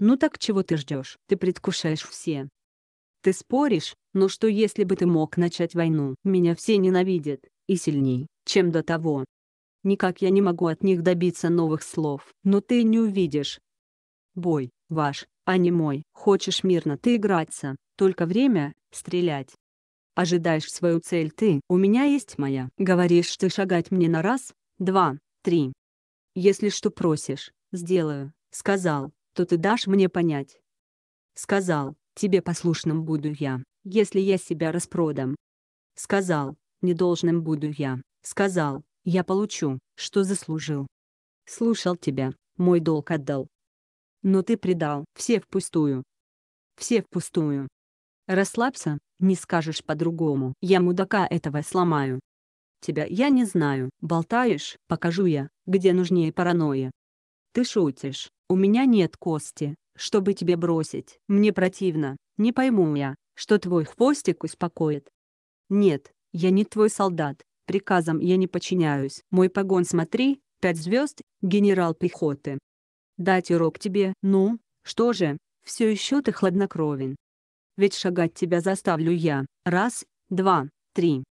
Ну так чего ты ждешь? Ты предвкушаешь все. Ты споришь, но что если бы ты мог начать войну? Меня все ненавидят, и сильней, чем до того. Никак я не могу от них добиться новых слов, но ты не увидишь. Бой, ваш, а не мой. Хочешь мирно ты играться, только время — стрелять. Ожидаешь свою цель ты, у меня есть моя. Говоришь что шагать мне на раз, два, три. Если что просишь, сделаю, сказал, что ты дашь мне понять. Сказал, тебе послушным буду я, если я себя распродам. Сказал, недолжным буду я, сказал, я получу, что заслужил. Слушал тебя, мой долг отдал. Но ты предал, все впустую. Все впустую. Расслабься, не скажешь по-другому, я мудака этого сломаю. Тебя я не знаю, болтаешь, покажу я, где нужнее паранойя. Ты шутишь, у меня нет кости, чтобы тебе бросить. Мне противно. Не пойму я, что твой хвостик успокоит. Нет, я не твой солдат. Приказом я не подчиняюсь. Мой погон смотри, пять звезд, генерал пехоты. Дать урок тебе. Ну, что же, все еще ты хладнокровен. Ведь шагать тебя заставлю я. Раз, два, три.